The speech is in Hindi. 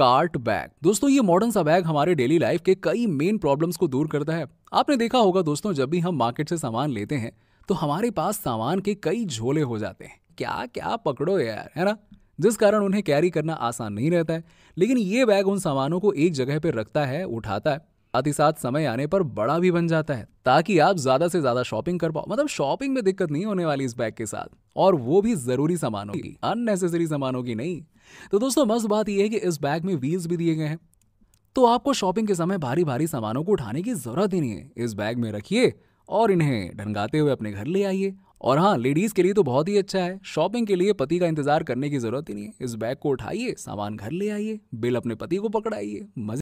कार्ट बैग दोस्तों ये मॉडर्न सा बैग हमारे डेली लाइफ के कई मेन प्रॉब्लम्स को दूर करता है आपने देखा होगा दोस्तों जब भी हम मार्केट से सामान लेते हैं तो हमारे पास सामान के कई झोले हो जाते हैं क्या क्या पकड़ो यार है ना जिस कारण उन्हें कैरी करना आसान नहीं रहता है लेकिन ये बैग उन सामानों को एक जगह पर रखता है उठाता है अतिसात समय आने पर बड़ा भी बन जाता है ताकि आप ज्यादा से ज्यादा शॉपिंग कर पाओ मतलब शॉपिंग में दिक्कत नहीं होने वाली इस बैग के साथ और वो भी जरूरी सामानों की अननेसेसरी सामानों की नहीं तो दोस्तों मस्त बात यह है कि इस बैग में व्हील्स भी दिए गए हैं तो आपको शॉपिंग के समय भारी भारी सामानों को उठाने की जरूरत ही नहीं है इस बैग में रखिए और इन्हें ढंगाते हुए अपने घर ले आइए और हाँ लेडीज के लिए तो बहुत ही अच्छा है शॉपिंग के लिए पति का इंतजार करने की जरूरत ही नहीं है इस बैग को उठाइए सामान घर ले आइए बिल अपने पति को पकड़ाइए मजे